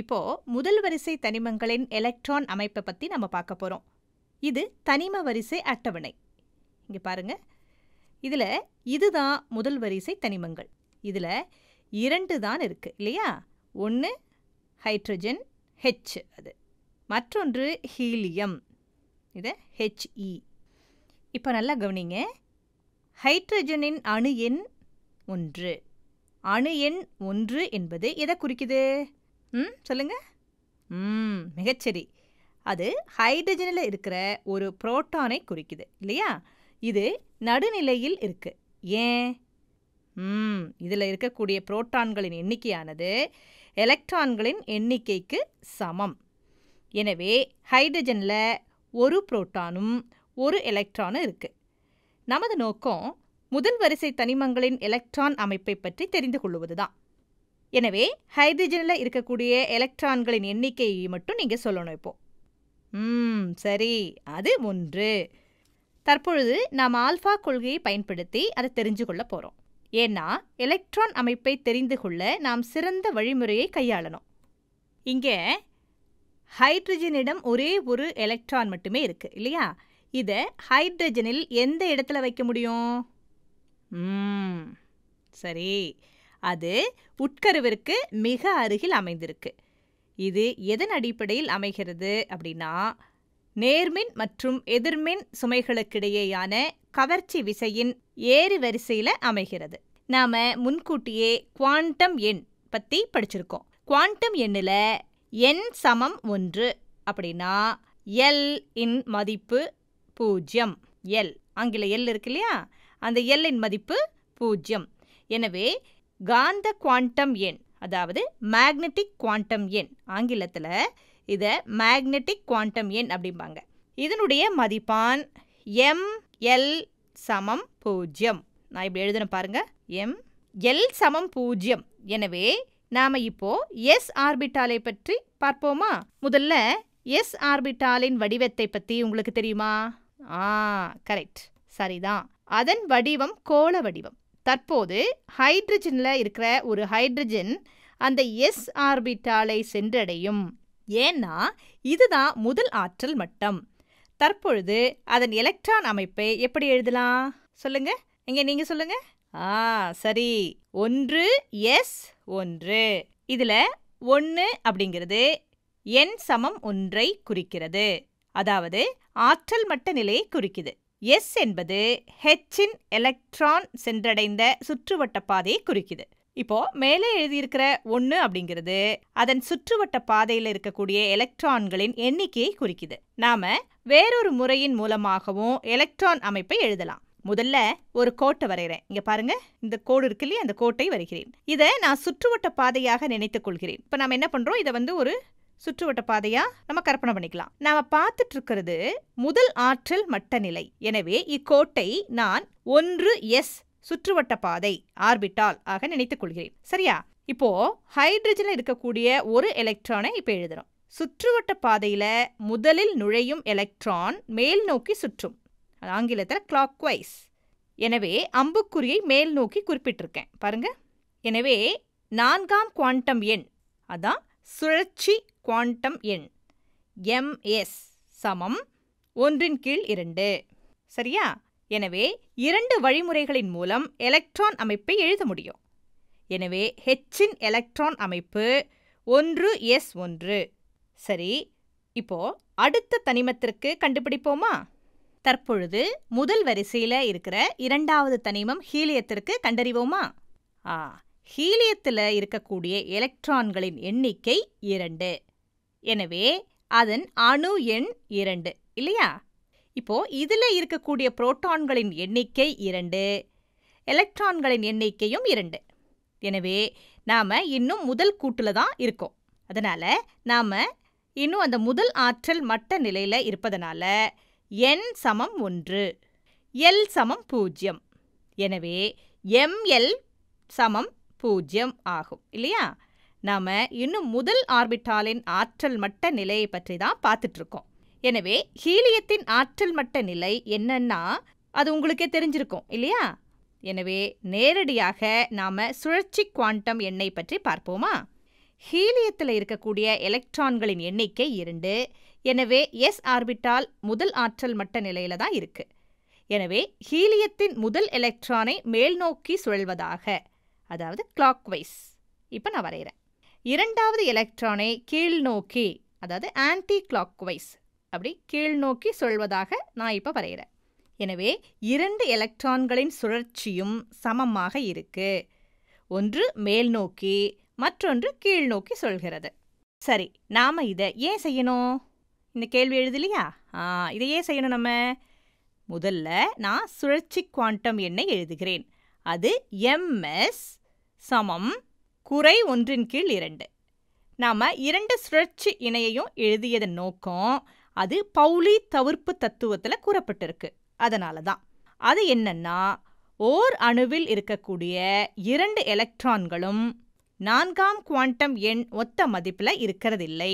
இப்போ முதல் வரிசை தனிமங்களின் எலக்ட்ரான் அமைப்பை பற்றி நம்ம பார்க்க போகிறோம் இது தனிம வரிசை அட்டவணை இங்கே பாருங்க இதில் இதுதான் முதல் வரிசை தனிமங்கள் இதில் இரண்டு தான் இருக்குது இல்லையா ஒன்று ஹைட்ரஜன் ஹெச் அது மற்றொன்று ஹீலியம் இது ஹெச்இ e. இப்போ நல்லா கவனிங்க ஹைட்ரஜனின் அணு எண் ஒன்று அணு எண் ஒன்று என்பது எதை குறிக்குது ம் சொல்லுங்கள் ம் மிகச்சரி அது ஹைட்ரஜனில் இருக்கிற ஒரு புரோட்டானை குறிக்குது இல்லையா இது நடுநிலையில் இருக்கு ஏன் ம் இதில் இருக்கக்கூடிய புரோட்டான்களின் எண்ணிக்கையானது எலக்ட்ரான்களின் எண்ணிக்கைக்கு சமம் எனவே ஹைட்ரஜனில் ஒரு புரோட்டானும் ஒரு எலக்ட்ரானும் இருக்குது நமது நோக்கம் முதல் வரிசை தனிமங்களின் எலக்ட்ரான் அமைப்பை பற்றி தெரிந்து கொள்வது தான் எனவே ஹைட்ரஜனில் இருக்கக்கூடிய எலக்ட்ரான்களின் எண்ணிக்கையை மட்டும் நீங்கள் சொல்லணும் இப்போது ம் சரி அது ஒன்று தற்பொழுது நாம் ஆல்ஃபா கொள்கையை பயன்படுத்தி அதை தெரிஞ்சு கொள்ள போகிறோம் ஏன்னா எலக்ட்ரான் அமைப்பை தெரிந்து கொள்ள நாம் சிறந்த வழிமுறையை கையாளணும் இங்கே ஹைட்ரஜனிடம் ஒரே ஒரு எலக்ட்ரான் மட்டுமே இருக்குது இல்லையா இதை ஹைட்ரஜனில் எந்த இடத்துல வைக்க முடியும் சரி அது உட்கருவிற்கு மிக அருகில் அமைந்திருக்கு இது எதன் அடிப்படையில் அமைகிறது அப்படின்னா நேர்மின் மற்றும் எதிர்மின் சுமைகளுக்கிடையேயான கவர்ச்சி விசையின் ஏறு வரிசையில் அமைகிறது நாம் முன்கூட்டியே குவாண்டம் எண் பற்றி படிச்சிருக்கோம் குவாண்டம் எண்ணில் என் சமம் ஒன்று அப்படின்னா எல் இன் மதிப்பு பூஜ்ஜியம் எல் ஆங்கில எல் இருக்கு இல்லையா அந்த எல்லின் மதிப்பு பூஜ்ஜியம் எனவே காந்த குவாண்டம் எண் அதாவது மேக்னட்டிக் குவாண்டம் எண் ஆங்கிலத்தில் இதை மேக்னெட்டிக் குவாண்டம் எண் அப்படிம்பாங்க இதனுடைய மதிப்பான் எம் எல் சமம் பூஜ்ஜியம் நான் இப்படி எழுதுன பாருங்க எம் எல் சமம் பூஜ்ஜியம் எனவே நாம் இப்போ எஸ் ஆர்பிட்டாலை பற்றி பார்ப்போமா முதல்ல எஸ் ஆர்பிட்டாலின் வடிவத்தை பற்றி உங்களுக்கு தெரியுமா ஆ கரெக்ட் சரிதான் அதன் வடிவம் கோள வடிவம் தற்போது ஹைட்ரஜனில் இருக்கிற ஒரு ஹைட்ரஜன் அந்த எஸ் ஆர்பிட்டாலை சென்றடையும் ஏன்னா இதுதான் முதல் ஆற்றல் மட்டம் தற்பொழுது அதன் எலக்ட்ரான் அமைப்பை எப்படி எழுதலாம் சொல்லுங்க இங்கே நீங்கள் சொல்லுங்க ஆ சரி ஒன்று எஸ் ஒன்று இதில் ஒன்று அப்படிங்கிறது என் சமம் ஒன்றை குறிக்கிறது அதாவது ஆற்றல் மட்ட நிலையை குறிக்குது எஸ் என்பது ஹெச்சின் எலக்ட்ரான் சென்றடைந்த சுற்றுவட்ட பாதையை குறிக்குது இப்போ மேலே எழுதியிருக்கிற ஒன்று அப்படிங்கிறது அதன் சுற்றுவட்ட பாதையில் இருக்கக்கூடிய எலக்ட்ரான்களின் எண்ணிக்கையை குறிக்குது நாம வேறொரு முறையின் மூலமாகவும் எலக்ட்ரான் அமைப்பை எழுதலாம் முதல்ல ஒரு கோட்டை வரைகிறேன் இங்க பாருங்க இந்த கோடு இருக்கு இல்லையா அந்த கோட்டை வரைகிறேன் இதை நான் சுற்றுவட்ட பாதையாக நினைத்துக் கொள்கிறேன் இப்போ நம்ம என்ன பண்றோம் இதை வந்து ஒரு சுற்றுவட்ட பாதையா நம்ம கற்பனை பண்ணிக்கலாம் நாம பார்த்துட்டு இருக்கிறது முதல் ஆற்றல் மட்ட நிலை எனவே இக்கோட்டை நான் ஒன்று எஸ் சுற்றுவட்ட பாதை ஆர்பிட்டால் ஆக நினைத்துக் கொள்கிறேன் சரியா இப்போ ஹைட்ரஜனில் இருக்கக்கூடிய ஒரு எலக்ட்ரானை இப்போ எழுதுறோம் சுற்றுவட்ட பாதையில முதலில் நுழையும் எலக்ட்ரான் மேல் நோக்கி சுற்றும் ஆங்கிலத்தில் கிளாக் வைஸ் எனவே அம்புக்குறியை மேல் நோக்கி குறிப்பிட்டிருக்கேன் பாருங்க எனவே நான்காம் குவாண்டம் எண் அதான் சுழற்சி குவாண்டம் எண் எம்எஸ் சமம் ஒன்றின் கீழ் இரண்டு சரியா எனவே இரண்டு வழிமுறைகளின் மூலம் எலக்ட்ரான் அமைப்பை எழுத முடியும் எனவே ஹெச்சின் எலக்ட்ரான் அமைப்பு ஒன்று எஸ் ஒன்று சரி இப்போ அடுத்த தனிமத்திற்கு கண்டுபிடிப்போமா தற்பொழுது முதல் வரிசையில் இருக்கிற இரண்டாவது தனிமம் ஹீலியத்திற்கு கண்டறிவோமா ஆ ஹீலியத்தில் இருக்கக்கூடிய எலக்ட்ரான்களின் எண்ணிக்கை இரண்டு எனவே அதன் அணு எண் இரண்டு இல்லையா இப்போ இதில் இருக்கக்கூடிய புரோட்டான்களின் எண்ணிக்கை இரண்டு எலக்ட்ரான்களின் எண்ணிக்கையும் இரண்டு எனவே நாம் இன்னும் முதல் கூட்டில் தான் இருக்கோம் அதனால் நாம் இன்னும் அந்த முதல் ஆற்றல் மட்ட நிலையில் இருப்பதனால என் சமம் ஒன்று எல் சமம் பூஜ்ஜியம் எனவே எம்எல் சமம் பூஜ்யம் ஆகும் இல்லையா நாம் இன்னும் முதல் ஆர்பிட்டாலின் ஆற்றல் மட்ட நிலையை பற்றி தான் பார்த்துட்ருக்கோம் எனவே ஹீலியத்தின் ஆற்றல் மட்ட நிலை என்னன்னா அது உங்களுக்கே தெரிஞ்சிருக்கும் இல்லையா எனவே நேரடியாக நாம் சுழற்சி குவாண்டம் எண்ணெய் பற்றி பார்ப்போமா ஹீலியத்தில் இருக்கக்கூடிய எலக்ட்ரான்களின் எண்ணிக்கை இரண்டு எனவே எஸ் ஆர்பிட்டால் முதல் ஆற்றல் மட்ட நிலையில தான் இருக்குது எனவே ஹீலியத்தின் முதல் எலக்ட்ரானை மேல்நோக்கி சுழல்வதாக அதாவது கிளாக் வைஸ் இப்போ நான் வரைகிறேன் இரண்டாவது எலக்ட்ரானை கீழ்நோக்கி அதாவது ஆன்டி கிளாக் வைஸ் அப்படி கீழ்நோக்கி சொல்வதாக நான் இப்போ வரைகிறேன் எனவே இரண்டு எலக்ட்ரான்களின் சுழற்சியும் சமமாக இருக்கு ஒன்று மேல் நோக்கி மற்றொன்று கீழ்நோக்கி சொல்கிறது சரி நாம் இதை ஏன் செய்யணும் இந்த கேள்வி எழுதலையா ஆ இதை ஏன் செய்யணும் நம்ம முதல்ல நான் சுழற்சி குவாண்டம் எண்ணை எழுதுகிறேன் அது எம்எஸ் சமம் குறை ஒன்றின் கீழ் இரண்டு நாம் இரண்டு சுழற்சி இணையையும் எழுதியதன் நோக்கம் அது பௌலி தவிர்ப்பு தத்துவத்தில் கூறப்பட்டிருக்கு அதனால தான் அது என்னன்னா ஓர் அணுவில் இருக்கக்கூடிய இரண்டு எலக்ட்ரான்களும் நான்காம் குவாண்டம் எண் ஒத்த மதிப்பில் இருக்கிறதில்லை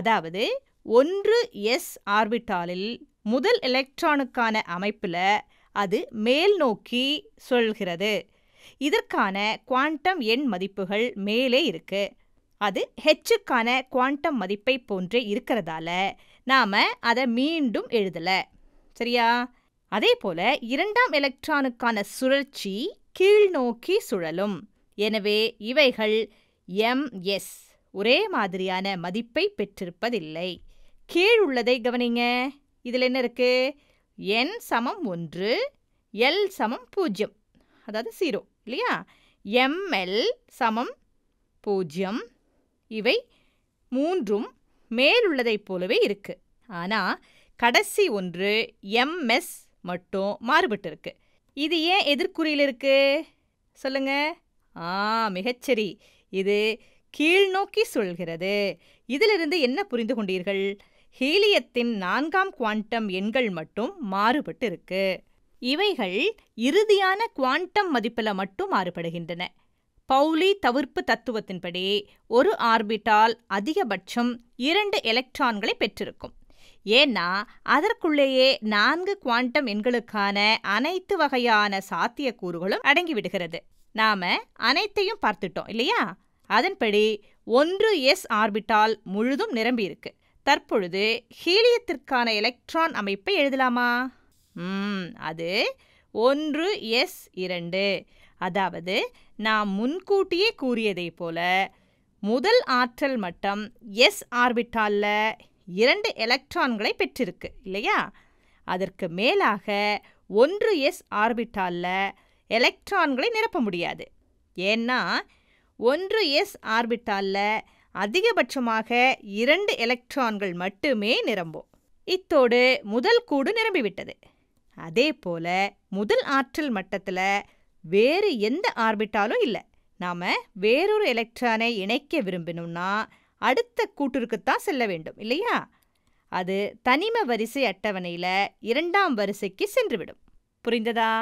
அதாவது ஒன்று எஸ் ஆர்பிட்டாலில் முதல் எலக்ட்ரானுக்கான அமைப்பில் அது மேல் நோக்கி சொல்கிறது இதற்கான குவாண்டம் எண் மதிப்புகள் மேலே இருக்கு அது ஹெச்சுக்கான குவாண்டம் மதிப்பை போன்றே இருக்கிறதால நாம் அதை மீண்டும் எழுதலை சரியா அதே போல இரண்டாம் எலக்ட்ரானுக்கான சுழற்சி கீழ்நோக்கி சுழலும் எனவே இவைகள் எம்எஸ் ஒரே மாதிரியான மதிப்பை பெற்றிருப்பதில்லை கீழ் உள்ளதை கவனிங்க இதில் என்ன இருக்குது என் சமம் ஒன்று எல் சமம் பூஜ்ஜியம் அதாவது ஜீரோ இல்லையா எம்எல் சமம் பூஜ்ஜியம் இவை மூன்றும் மேலுள்ளதைப் போலவே இருக்குது ஆனால் கடைசி ஒன்று எம்எஸ் மட்டும் மாறுபட்டு இருக்கு இது ஏன் எதிர்குறியில் இருக்கு சொல்லுங்க ஆ மிகச்சரி இது கீழ்நோக்கி சொல்கிறது இதிலிருந்து என்ன புரிந்து கொண்டீர்கள் ஹீலியத்தின் நான்காம் குவாண்டம் எண்கள் மட்டும் மாறுபட்டு இருக்குது இவைகள் இறுதியான குவாண்டம் மதிப்பில் மட்டும் மாறுபடுகின்றன பௌலி தவிர்ப்பு தத்துவத்தின்படி ஒரு ஆர்பிட்டால் அதிகபட்சம் இரண்டு எலக்ட்ரான்களை பெற்றிருக்கும் ஏன்னா அதற்குள்ளேயே நான்கு குவாண்டம் எண்களுக்கான அனைத்து வகையான சாத்தியக்கூறுகளும் அடங்கிவிடுகிறது நாம அனைத்தையும் பார்த்துட்டோம் இல்லையா அதன்படி ஒன்று எஸ் ஆர்பிட்டால் முழுதும் நிரம்பியிருக்கு தற்பொழுது ஹீலியத்திற்கான எலக்ட்ரான் அமைப்பை எழுதலாமா அது ஒன்று எஸ் இரண்டு அதாவது நாம் முன்கூட்டியே கூறியதை போல முதல் ஆற்றல் மட்டம் எஸ் ஆர்பிட்டாலில் இரண்டு எலக்ட்ரான்களை பெற்றிருக்கு இல்லையா அதற்கு மேலாக ஒன்று எஸ் ஆர்பிட்டாலில் எலக்ட்ரான்களை நிரப்ப முடியாது ஏன்னா ஒன்று எஸ் ஆர்பிட்டாலில் அதிகபட்சமாக இரண்டு எலக்ட்ரான்கள் மட்டுமே நிரம்பும் இத்தோடு முதல் கூடு நிரம்பிவிட்டது அதே போல முதல் ஆற்றல் மட்டத்தில் வேறு எந்த ஆர்பிட்டாலும் இல்லை நாம் வேறொரு எலக்ட்ரானை இணைக்க விரும்பினோம்னா அடுத்த கூட்டிற்குத்தான் செல்ல வேண்டும் இல்லையா அது தனிம வரிசை அட்டவணையில் இரண்டாம் வரிசைக்கு சென்றுவிடும் புரிந்ததா